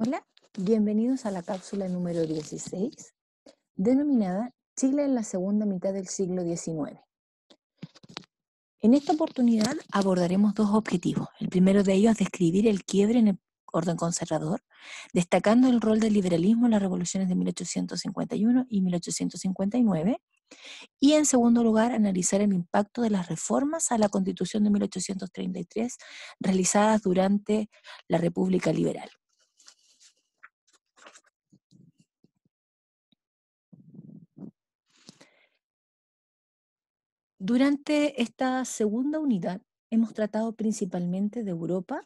Hola, bienvenidos a la cápsula número 16, denominada Chile en la segunda mitad del siglo XIX. En esta oportunidad abordaremos dos objetivos. El primero de ellos es describir el quiebre en el orden conservador, destacando el rol del liberalismo en las revoluciones de 1851 y 1859. Y en segundo lugar, analizar el impacto de las reformas a la Constitución de 1833 realizadas durante la República Liberal. Durante esta segunda unidad hemos tratado principalmente de Europa.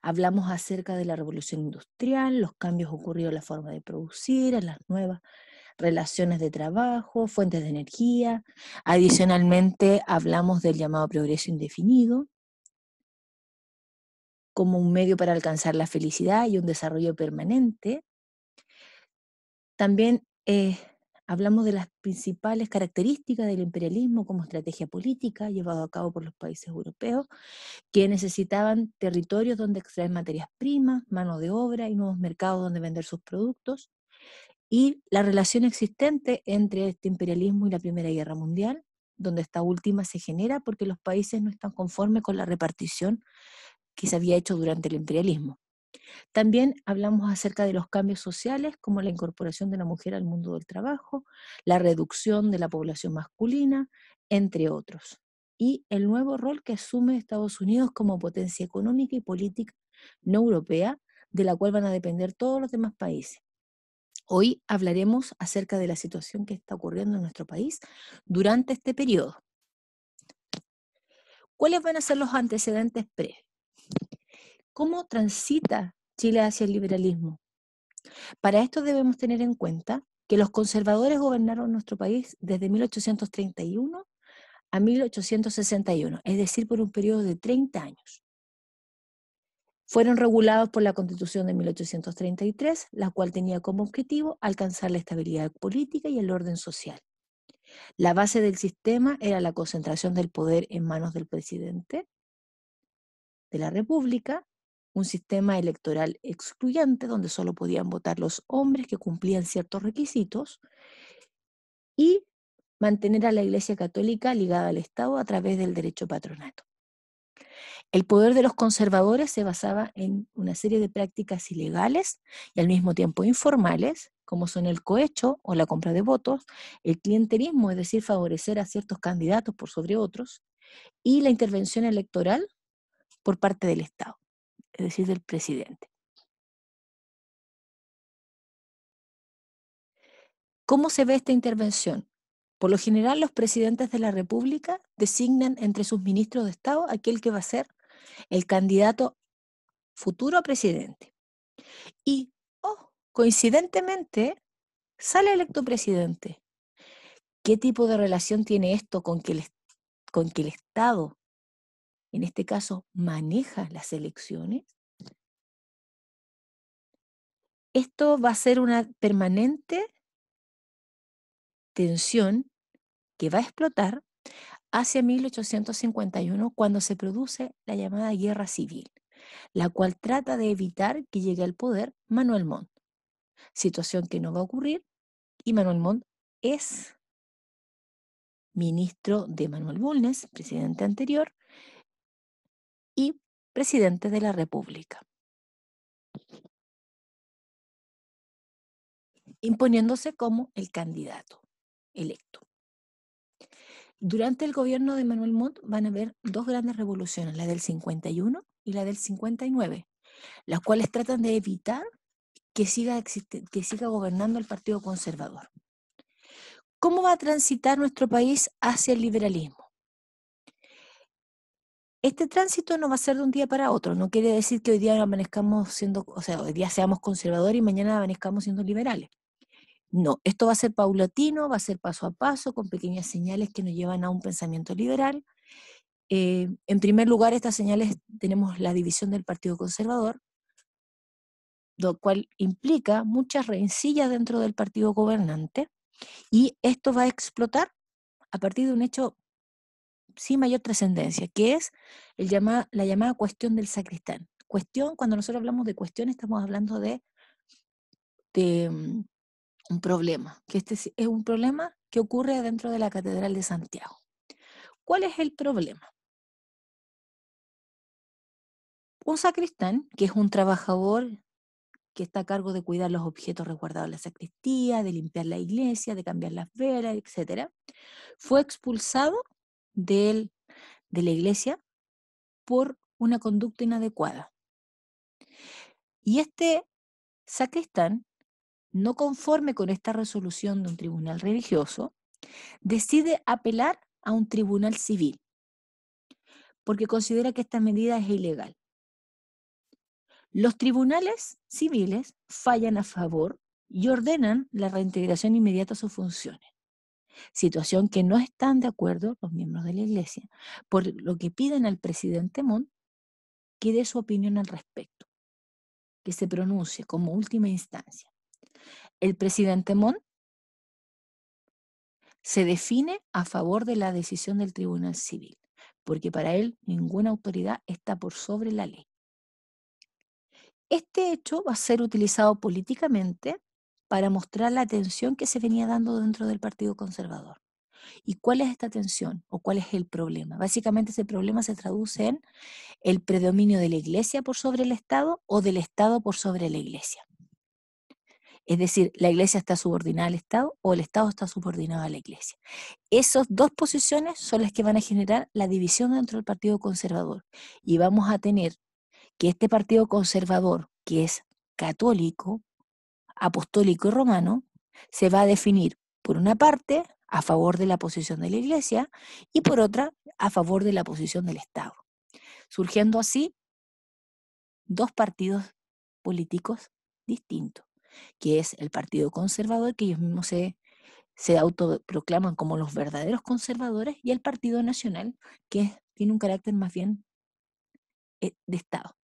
Hablamos acerca de la revolución industrial, los cambios ocurridos en la forma de producir, en las nuevas relaciones de trabajo, fuentes de energía. Adicionalmente hablamos del llamado progreso indefinido como un medio para alcanzar la felicidad y un desarrollo permanente. También eh, Hablamos de las principales características del imperialismo como estrategia política llevado a cabo por los países europeos, que necesitaban territorios donde extraer materias primas, mano de obra y nuevos mercados donde vender sus productos, y la relación existente entre este imperialismo y la Primera Guerra Mundial, donde esta última se genera porque los países no están conformes con la repartición que se había hecho durante el imperialismo. También hablamos acerca de los cambios sociales, como la incorporación de la mujer al mundo del trabajo, la reducción de la población masculina, entre otros, y el nuevo rol que asume Estados Unidos como potencia económica y política no europea, de la cual van a depender todos los demás países. Hoy hablaremos acerca de la situación que está ocurriendo en nuestro país durante este periodo. ¿Cuáles van a ser los antecedentes previos? cómo transita Chile hacia el liberalismo. Para esto debemos tener en cuenta que los conservadores gobernaron nuestro país desde 1831 a 1861, es decir, por un periodo de 30 años. Fueron regulados por la Constitución de 1833, la cual tenía como objetivo alcanzar la estabilidad política y el orden social. La base del sistema era la concentración del poder en manos del presidente de la República, un sistema electoral excluyente donde solo podían votar los hombres que cumplían ciertos requisitos y mantener a la Iglesia Católica ligada al Estado a través del derecho patronato. El poder de los conservadores se basaba en una serie de prácticas ilegales y al mismo tiempo informales, como son el cohecho o la compra de votos, el clientelismo, es decir, favorecer a ciertos candidatos por sobre otros, y la intervención electoral por parte del Estado es decir, del presidente. ¿Cómo se ve esta intervención? Por lo general, los presidentes de la República designan entre sus ministros de Estado aquel que va a ser el candidato futuro presidente. Y, oh, coincidentemente, sale electo presidente. ¿Qué tipo de relación tiene esto con que con que el Estado en este caso maneja las elecciones, esto va a ser una permanente tensión que va a explotar hacia 1851 cuando se produce la llamada guerra civil, la cual trata de evitar que llegue al poder Manuel Montt, situación que no va a ocurrir y Manuel Montt es ministro de Manuel Bulnes, presidente anterior, Presidente de la República. imponiéndose como el candidato electo. Durante el gobierno de Manuel Montt van a haber dos grandes revoluciones, la del 51 y la del 59, las cuales tratan de evitar que siga, que siga gobernando el Partido Conservador. ¿Cómo va a transitar nuestro país hacia el liberalismo? Este tránsito no va a ser de un día para otro, no quiere decir que hoy día amanezcamos siendo, o sea, hoy día seamos conservadores y mañana amanezcamos siendo liberales. No, esto va a ser paulatino, va a ser paso a paso, con pequeñas señales que nos llevan a un pensamiento liberal. Eh, en primer lugar, estas señales tenemos la división del Partido Conservador, lo cual implica muchas rencillas dentro del partido gobernante, y esto va a explotar a partir de un hecho sin mayor trascendencia, que es la llamada cuestión del sacristán. Cuestión, cuando nosotros hablamos de cuestión, estamos hablando de, mm, un problema, que este es un problema que ocurre dentro de la Catedral de Santiago. ¿Cuál es el problema? Un sacristán, que es un trabajador que está a cargo de cuidar los objetos resguardados en la sacristía, de limpiar la iglesia, de cambiar las velas, etc., fue expulsado del, de la iglesia por una conducta inadecuada. Y este sacristán, no conforme con esta resolución de un tribunal religioso, decide apelar a un tribunal civil, porque considera que esta medida es ilegal. Los tribunales civiles fallan a favor y ordenan la reintegración inmediata a sus funciones situación que no están de acuerdo los miembros de la Iglesia, por lo que piden al presidente Montt que dé su opinión al respecto, que se pronuncie como última instancia. El presidente Montt se define a favor de la decisión del Tribunal Civil, porque para él ninguna autoridad está por sobre la ley. Este hecho va a ser utilizado políticamente para mostrar la tensión que se venía dando dentro del Partido Conservador. ¿Y cuál es esta tensión o cuál es el problema? Básicamente ese problema se traduce en el predominio de la Iglesia por sobre el Estado o del Estado por sobre la Iglesia. Es decir, la Iglesia está subordinada al Estado o el Estado está subordinado a la Iglesia. Esas dos posiciones son las que van a generar la división dentro del Partido Conservador. Y vamos a tener que este Partido Conservador, que es católico, apostólico y romano se va a definir, por una parte, a favor de la posición de la Iglesia y por otra, a favor de la posición del Estado, surgiendo así dos partidos políticos distintos, que es el Partido Conservador, que ellos mismos se, se autoproclaman como los verdaderos conservadores, y el Partido Nacional, que tiene un carácter más bien eh, de Estado.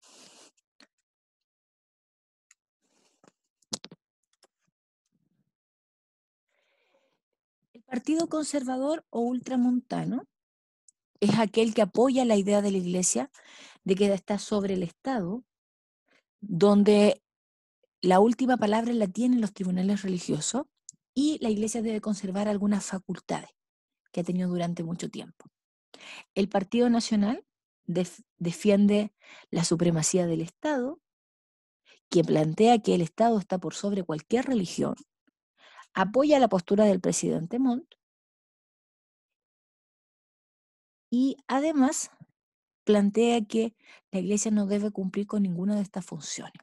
Partido conservador o ultramontano es aquel que apoya la idea de la Iglesia de que está sobre el Estado, donde la última palabra la tienen los tribunales religiosos y la Iglesia debe conservar algunas facultades que ha tenido durante mucho tiempo. El Partido Nacional defiende la supremacía del Estado, que plantea que el Estado está por sobre cualquier religión apoya la postura del presidente Montt y además plantea que la Iglesia no debe cumplir con ninguna de estas funciones.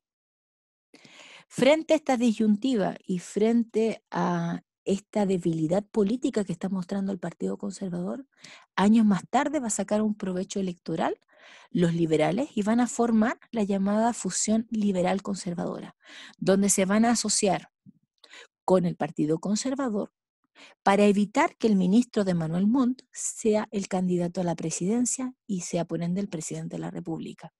Frente a esta disyuntiva y frente a esta debilidad política que está mostrando el Partido Conservador, años más tarde va a sacar un provecho electoral los liberales y van a formar la llamada fusión liberal conservadora, donde se van a asociar con el Partido Conservador para evitar que el ministro de Manuel Montt sea el candidato a la presidencia y sea por ende el presidente de la República.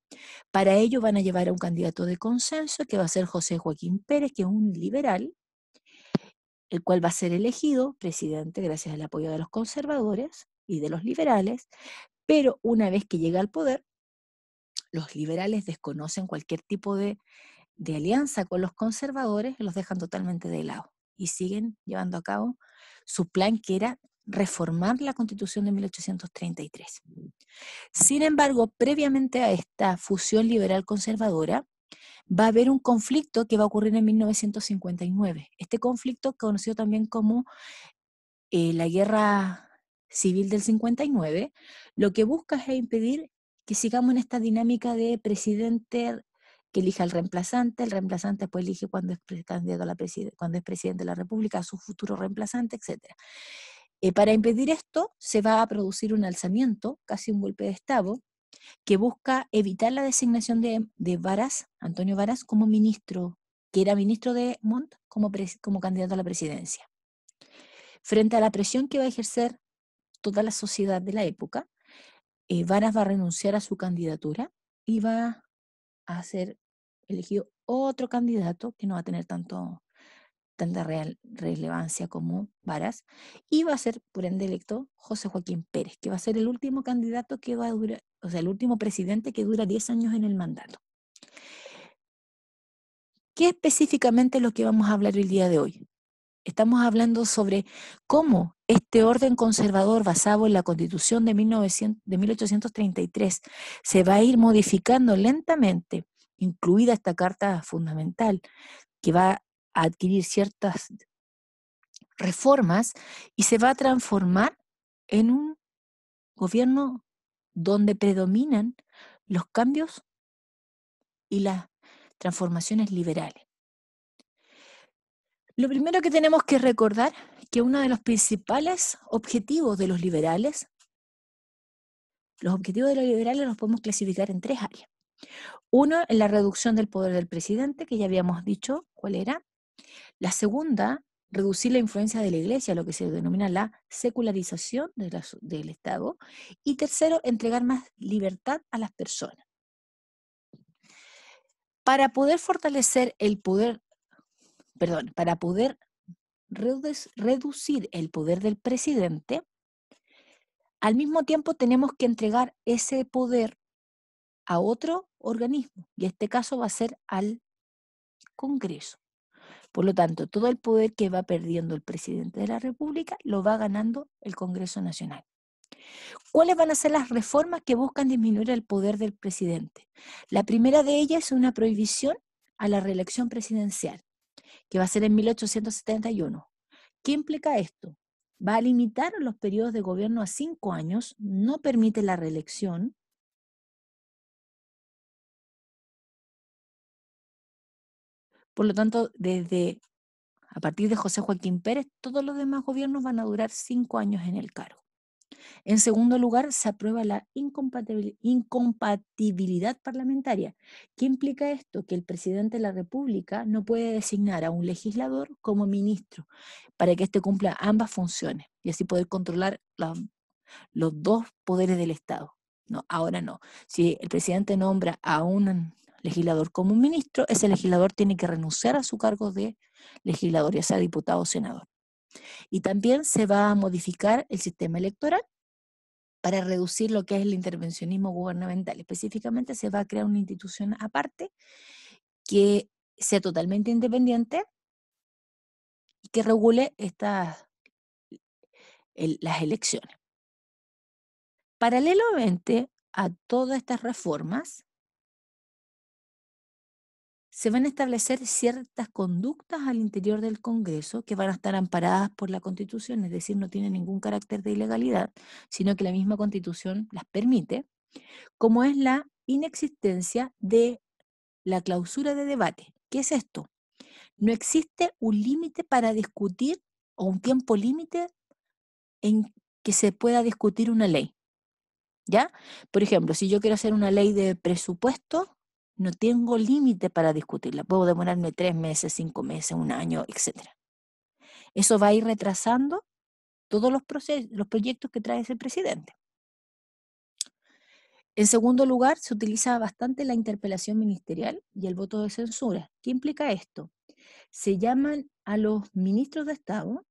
Para ello van a llevar a un candidato de consenso que va a ser José Joaquín Pérez, que es un liberal, el cual va a ser elegido presidente gracias al apoyo de los conservadores y de los liberales, pero una vez que llega al poder, los liberales desconocen cualquier tipo de, de alianza con los conservadores y los dejan totalmente de lado y siguen llevando a cabo su plan que era reformar la constitución de 1833. Sin embargo, previamente a esta fusión liberal conservadora, va a haber un conflicto que va a ocurrir en 1959. Este conflicto, conocido también como eh, la Guerra Civil del 59, lo que busca es impedir que sigamos en esta dinámica de presidente que elija al reemplazante, el reemplazante después pues, elige cuando es candidato cuando es presidente de la República, a su futuro reemplazante, etc. Eh, para impedir esto, se va a producir un alzamiento, casi un golpe de Estado, que busca evitar la designación de, Varas, Antonio Varas, como ministro, que era ministro de Montt, como, como candidato a la presidencia. Frente a la presión que va a ejercer toda la sociedad de la época, eh, Varas va a renunciar a su candidatura y va a ser elegido otro candidato que no va a tener tanto, tanta relevancia como Varas, y va a ser, por ende, electo José Joaquín Pérez, que va a ser el último candidato que va a durar, o sea, el último presidente que dura 10 años en el mandato. ¿Qué específicamente es lo que vamos a hablar el día de hoy? Estamos hablando sobre cómo este orden conservador basado en la Constitución de, 1833 se va a ir modificando lentamente, incluida esta Carta Fundamental, que va a adquirir ciertas reformas y se va a transformar en un gobierno donde predominan los cambios y las transformaciones liberales. Lo primero que tenemos que recordar es que uno de los principales objetivos de los liberales, los objetivos de los liberales los podemos clasificar en tres áreas. Uno, en la reducción del poder del presidente, que ya habíamos dicho cuál era. La segunda, reducir la influencia de la iglesia, lo que se denomina la secularización del Estado. Y tercero, entregar más libertad a las personas. Para poder fortalecer el poder perdón, para poder reducir el poder del presidente, al mismo tiempo tenemos que entregar ese poder a otro organismo, y este caso va a ser al Congreso. Por lo tanto, todo el poder que va perdiendo el presidente de la República lo va ganando el Congreso Nacional. ¿Cuáles van a ser las reformas que buscan disminuir el poder del presidente? La primera de ellas es una prohibición a la reelección presidencial que va a ser en 1871. ¿Qué implica esto? Va a limitar los periodos de gobierno a cinco años, no permite la reelección, Por lo tanto, desde a partir de José Joaquín Pérez, todos los demás gobiernos van a durar cinco años en el cargo. En segundo lugar, se aprueba la incompatibilidad parlamentaria. ¿Qué implica esto? Que el presidente de la República no puede designar a un legislador como ministro para que éste cumpla ambas funciones y así poder controlar los dos poderes del Estado. No, ahora no. Si el presidente nombra a un legislador como ministro, ese legislador tiene que renunciar a su cargo de legislador, ya sea diputado o senador. Y también se va a modificar el sistema electoral para reducir lo que es el intervencionismo gubernamental. Específicamente se va a crear una institución aparte que sea totalmente independiente y que regule las elecciones. Paralelamente a todas estas reformas, se van a establecer ciertas conductas al interior del Congreso que van a estar amparadas por la Constitución, es decir, no tienen ningún carácter de ilegalidad, sino que la misma Constitución las permite, como es la inexistencia de la clausura de debate. ¿Qué es esto? No existe un límite para discutir o un tiempo límite en que se pueda discutir una ley. ¿Ya? Por ejemplo, si yo quiero hacer una ley de presupuesto, no tengo límite para discutirla. Puedo demorarme tres meses, cinco meses, un año, etc. Eso va a ir retrasando todos los, procesos, los proyectos que trae ese presidente. En segundo lugar, se utiliza bastante la interpelación ministerial y el voto de censura. ¿Qué implica esto? Se llaman a los ministros de Estado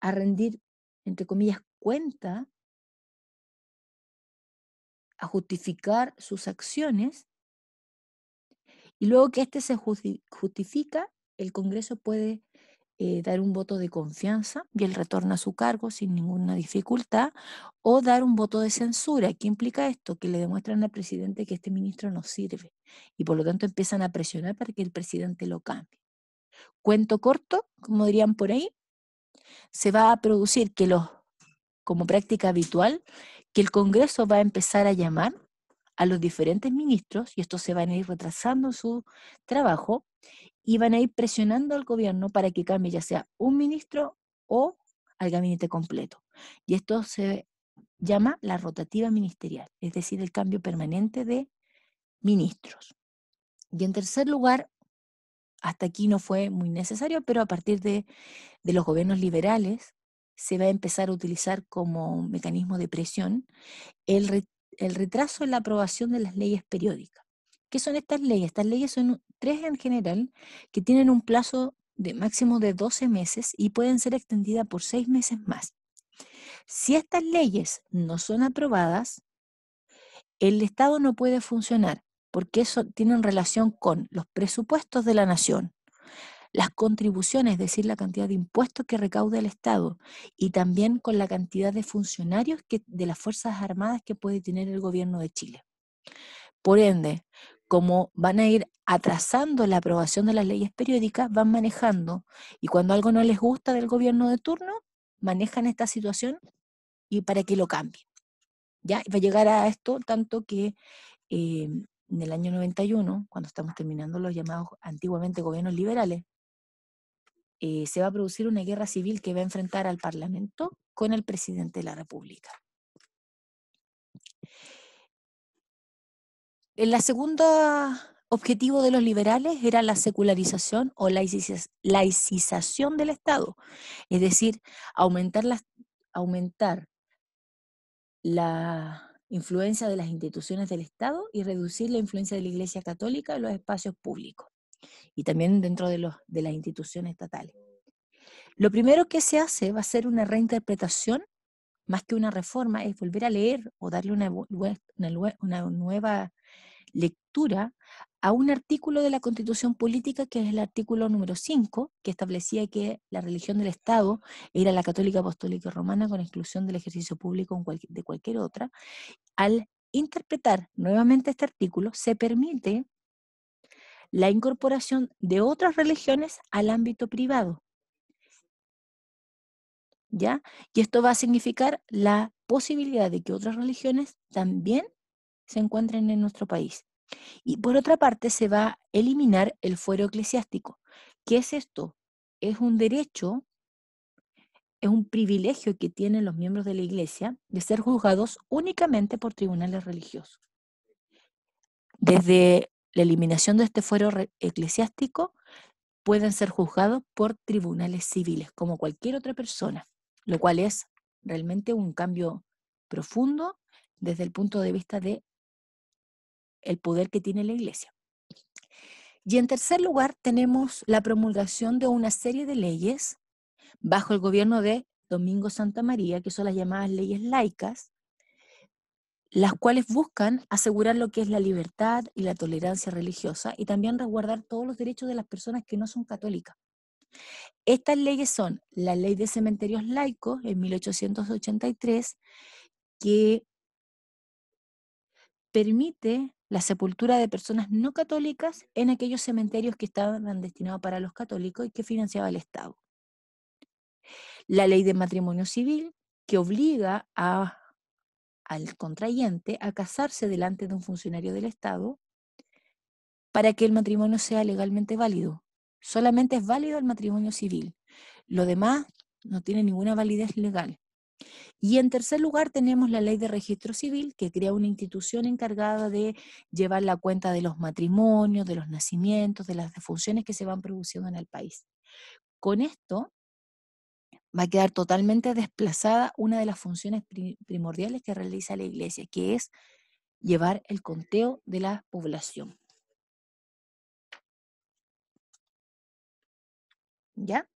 a rendir, entre comillas, cuenta, a justificar sus acciones, y luego que este se justifica, el Congreso puede eh, dar un voto de confianza y él retorna a su cargo sin ninguna dificultad, o dar un voto de censura. ¿Qué implica esto? Que le demuestran al presidente que este ministro no sirve y por lo tanto empiezan a presionar para que el presidente lo cambie. Cuento corto, como dirían por ahí, se va a producir que los como práctica habitual que el Congreso va a empezar a llamar a los diferentes ministros, y estos se van a ir retrasando su trabajo, y van a ir presionando al gobierno para que cambie ya sea un ministro o al gabinete completo. Y esto se llama la rotativa ministerial, es decir, el cambio permanente de ministros. Y en tercer lugar, hasta aquí no fue muy necesario, pero a partir de, de los gobiernos liberales se va a empezar a utilizar como un mecanismo de presión el, retraso en la aprobación de las leyes periódicas. ¿Qué son estas leyes? Estas leyes son tres en general que tienen un plazo de máximo de 12 meses y pueden ser extendidas por seis meses más. Si estas leyes no son aprobadas, el Estado no puede funcionar porque eso tiene relación con los presupuestos de la nación, las contribuciones, es decir, la cantidad de impuestos que recauda el Estado, y también con la cantidad de funcionarios de las Fuerzas Armadas que puede tener el gobierno de Chile. Por ende, como van a ir atrasando la aprobación de las leyes periódicas, van manejando, y cuando algo no les gusta del gobierno de turno, manejan esta situación y para que lo cambie. ¿Ya? va a llegar a esto tanto que eh, en el año 91, cuando estamos terminando los llamados antiguamente gobiernos liberales, eh, se va a producir una guerra civil que va a enfrentar al Parlamento con el presidente de la República. El segundo objetivo de los liberales era la secularización o la laicización del Estado, es decir, aumentar la influencia de las instituciones del Estado y reducir la influencia de la Iglesia Católica en los espacios públicos y también dentro de, los, de las instituciones estatales. Lo primero que se hace va a ser una reinterpretación, más que una reforma, es volver a leer o darle una, una, una nueva lectura a un artículo de la Constitución Política, que es el artículo número 5, que establecía que la religión del Estado era la católica apostólica romana con exclusión del ejercicio público de cualquier otra. Al interpretar nuevamente este artículo, se permite la incorporación de otras religiones al ámbito privado. ¿Ya? Y esto va a significar la posibilidad de que otras religiones también se encuentren en nuestro país. Y por otra parte, se va a eliminar el fuero eclesiástico. ¿Qué es esto? Es un derecho, es un privilegio que tienen los miembros de la Iglesia de ser juzgados únicamente por tribunales religiosos. Desde la eliminación de este fuero eclesiástico pueden ser juzgados por tribunales civiles, como cualquier otra persona, lo cual es realmente un cambio profundo desde el punto de vista de el poder que tiene la iglesia. Y en tercer lugar tenemos la promulgación de una serie de leyes bajo el gobierno de Domingo Santa María, que son las llamadas leyes laicas, las cuales buscan asegurar lo que es la libertad y la tolerancia religiosa y también resguardar todos los derechos de las personas que no son católicas. Estas leyes son la Ley de Cementerios Laicos en 1883, que permite la sepultura de personas no católicas en aquellos cementerios que estaban destinados para los católicos y que financiaba el Estado. La Ley de Matrimonio Civil, que obliga a al contrayente a casarse delante de un funcionario del Estado para que el matrimonio sea legalmente válido. Solamente es válido el matrimonio civil. Lo demás no tiene ninguna validez legal. Y en tercer lugar tenemos la ley de registro civil que crea una institución encargada de llevar la cuenta de los matrimonios, de los nacimientos, de las defunciones que se van produciendo en el país. Con esto va a quedar totalmente desplazada una de las funciones primordiales que realiza la iglesia, que es llevar el conteo de la población. ¿Ya?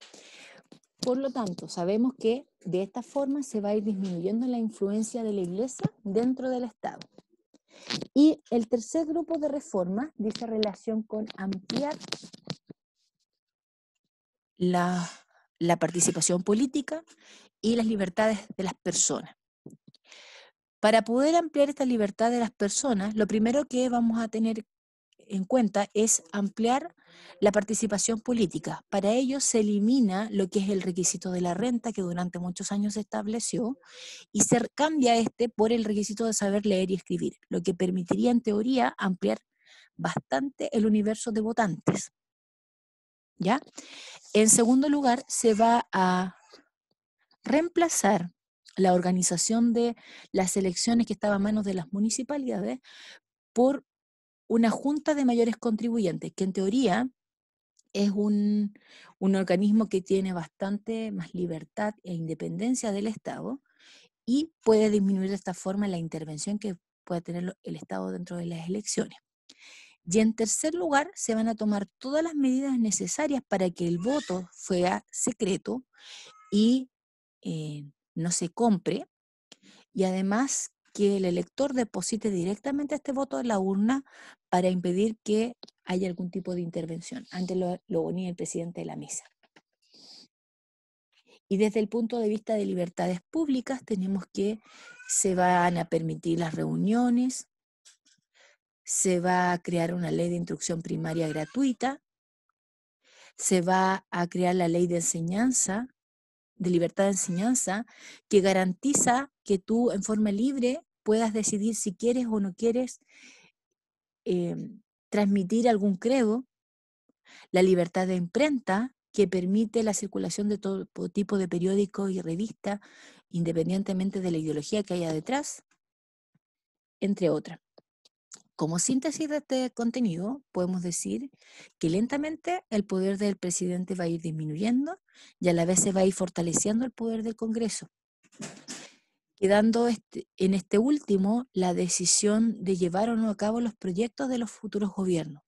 Por lo tanto, sabemos que de esta forma se va a ir disminuyendo la influencia de la iglesia dentro del Estado. Y el tercer grupo de reformas dice relación con ampliar la la participación política y las libertades de las personas. Para poder ampliar esta libertad de las personas, lo primero que vamos a tener en cuenta es ampliar la participación política. Para ello se elimina lo que es el requisito de la renta que durante muchos años se estableció y se cambia este por el requisito de saber leer y escribir, lo que permitiría en teoría ampliar bastante el universo de votantes. ¿ya? En segundo lugar, se va a reemplazar la organización de las elecciones que estaba a manos de las municipalidades por una junta de mayores contribuyentes, que en teoría es un, un, organismo que tiene bastante más libertad e independencia del Estado y puede disminuir de esta forma la intervención que pueda tener el Estado dentro de las elecciones. Y en tercer lugar, se van a tomar todas las medidas necesarias para que el voto sea secreto y eh, no se compre. Y además que el elector deposite directamente este voto en la urna para impedir que haya algún tipo de intervención. Antes lo, unía el presidente de la mesa. Y desde el punto de vista de libertades públicas, tenemos que se van a permitir las reuniones, se va a crear una ley de instrucción primaria gratuita, se va a crear la ley de enseñanza, de libertad de enseñanza, que garantiza que tú en forma libre puedas decidir si quieres o no quieres em, transmitir algún credo, la libertad de imprenta, que permite la circulación de todo tipo de periódico y revista independientemente de la ideología que haya detrás, entre otras. Como síntesis de este contenido, podemos decir que lentamente el poder del presidente va a ir disminuyendo y a la vez se va a ir fortaleciendo el poder del Congreso, quedando este, en este último la decisión de llevar o no a cabo los proyectos de los futuros gobiernos.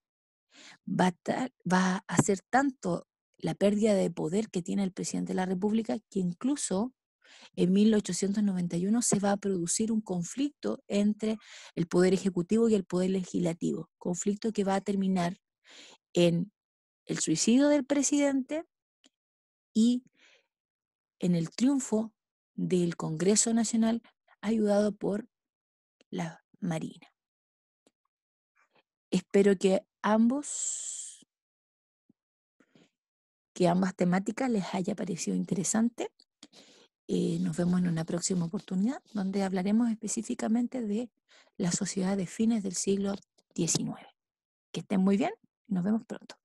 Va a, va a hacer tanto la pérdida de poder que tiene el presidente de la República que incluso en 1891 se va a producir un conflicto entre el Poder Ejecutivo y el Poder Legislativo, conflicto que va a terminar en el suicidio del presidente y en el triunfo del Congreso Nacional ayudado por la Marina. Espero que ambos, que ambas temáticas les haya parecido interesante. Eh, nos vemos en una próxima oportunidad donde hablaremos específicamente de la sociedad de fines del siglo XIX. Que estén muy bien y nos vemos pronto.